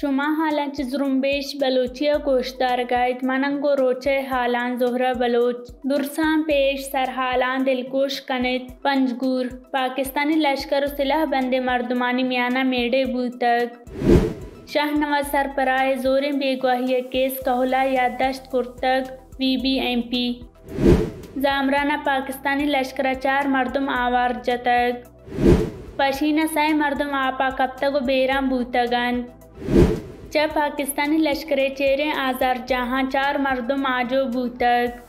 शुमा हालां चिजरुम्बेश बलोचिया कोश्तार गायत मनंग रोचे हालां जोहरा बलोच दुरसां पेश सर हालां दिलकोश कनित पंजगूर पाकिस्तानी लश्कर सिलह बंदे मर्दमानी मियाना मेडे बूतक शाहनवाज सरपराय जोरे बेगवाही केस कहला यादश्त कुर्तक पी जामराना पाकिस्तानी लश्कर चार मर्दम आवार जतक पशीना सह मर्दम आपा कब तक बेराम बूतगंज जब पाकिस्तानी लश्कर चेरे आज़ार जहां चार मरदम माजो भूतक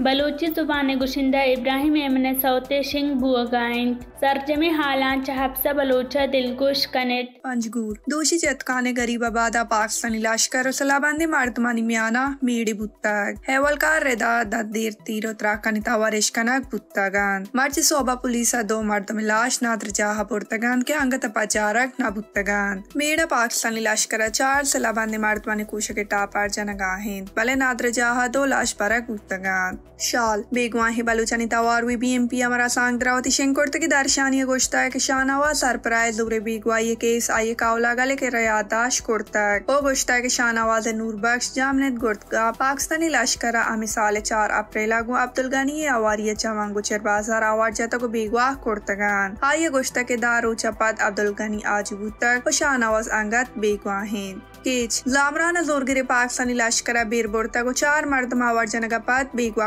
बलूची ज़ुबान गुशिंदा इब्राहिम एमन सौते सिंह शिंग बुआगाइन सरजम हालांच हफ्सा बलोचा दिलगुश कनेट पंजगूर दोषी चतकान गरीब आबादा पाकिस्तानी लश्कर सलाबान सलाबंदी मर्दमानी म्याना मेड़ी बुत्ताग हेवलकार रेदा दा ददेर तीरो त्राकन तवारिश कनक बुत्तागान मर्च सोबा पुलिस आ दो मर्द में लाश नात्र चाह पुरतगान के अंगत पचारक ना बुत्तागान मेड़ा पाकिस्तानी लश्कर चार सलाबंदी मर्दमानी कुश के टापार जनगाहिन भले नात्र चाह दो लाश परक बुत्तागान शाल बेगवा हे बलुचानी तवार वी बी एम पी अमरा सांग द्रावती शंकुर तक दर्शान ये गोश्ता है कि शान आवा सरप्राइज दुबरे बेगवा ये केस आई कावला गले के रयादाश कुर्ता है वो गोश्ता है कि है नूर बख्श जामनेत गुर्दगा पाकिस्तानी लश्कर आमी साल चार अप्रैल आगो अब्दुल गनी ये आवार ये चवान बाजार आवार जाता को बेगवा कुर्तगान आई गोश्ता के दार उचपत अब्दुल गनी आज गुतर वो शान अंगत बेगवा है जामरान जोर गिरे पाकिस्तानी लश्कर बीरबुर्ता को चार मर्द मावर जनगा पद बेगवा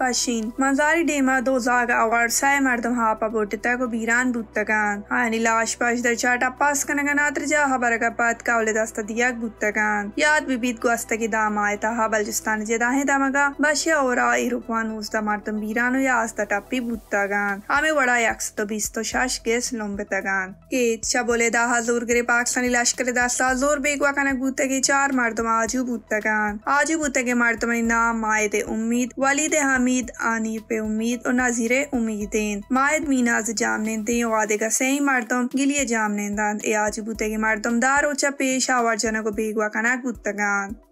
باشین منظاری دیما دو زاگ اوار سای مردم ها پا تا کو بیران گان آنی لاش باش در چاٹا پاس کنگن آترجا خبرگا پاد کاول دست دیگ گان یاد بی بیت بیبید کی دام آیتا ها بلجستان جداه دامگا باشی اورا ایروپوان دا مردم بیران و یاستا تپی گان آمی وڑا یکس تو بیس تو شاش گیس لومبتگان ایت بولے دا حضور گری पाकिस्तानी लश्कर दस्ता जोर बेगवा कनक کی چار مردم मर्दम आजू बूतगान आजू बूते के मर्दम नाम आए ते उम्मीद वली ते हामी उम्मीद आनी पे उम्मीद और नाजिर उम्मीदें मायद मीनाज जामनें वादे का सही मरदम गिलिये जामनें दान ए आज बुते के मरतम दार ओचा पेश आवार जनक बेगवा कना बुतगान